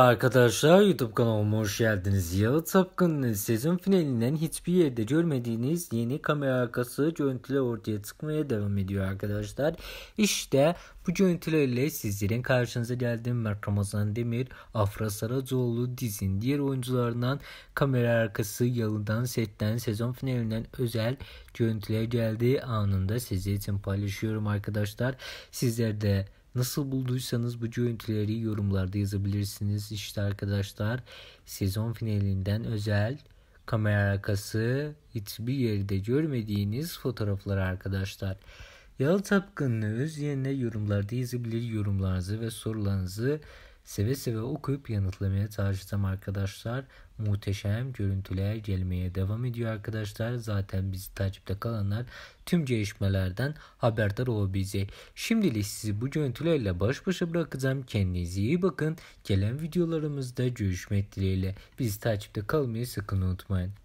Merhaba arkadaşlar YouTube kanalıma hoş geldiniz. Yalı Tapkı'nın sezon finalinden hiçbir yerde görmediğiniz yeni kamera arkası görüntüler ortaya çıkmaya devam ediyor arkadaşlar. İşte bu görüntülerle sizlerin karşınıza geldim. Ben Ramazan Demir, Afra Saracoğlu dizinin diğer oyuncularından kamera arkası yalıdan setten sezon finalinden özel görüntüler geldi. Anında sizler için paylaşıyorum arkadaşlar. Sizler de Nasıl bulduysanız bu görüntüleri yorumlarda yazabilirsiniz. İşte arkadaşlar sezon finalinden özel kamera arkası hiçbir yerde görmediğiniz fotoğraflar arkadaşlar. Yalı Tapkın'ın yerine yorumlarda yazabilir yorumlarınızı ve sorularınızı Seve seve okuyup yanıtlamaya çalıştım arkadaşlar. Muhteşem görüntüler gelmeye devam ediyor arkadaşlar. Zaten bizi takipte kalanlar tüm gelişmelerden haberdar olabilecek. Şimdilik sizi bu görüntülerle baş başa bırakacağım. Kendinize iyi bakın. Gelen videolarımızda görüşmek dileğiyle. Bizi takipte kalmayı sakın unutmayın.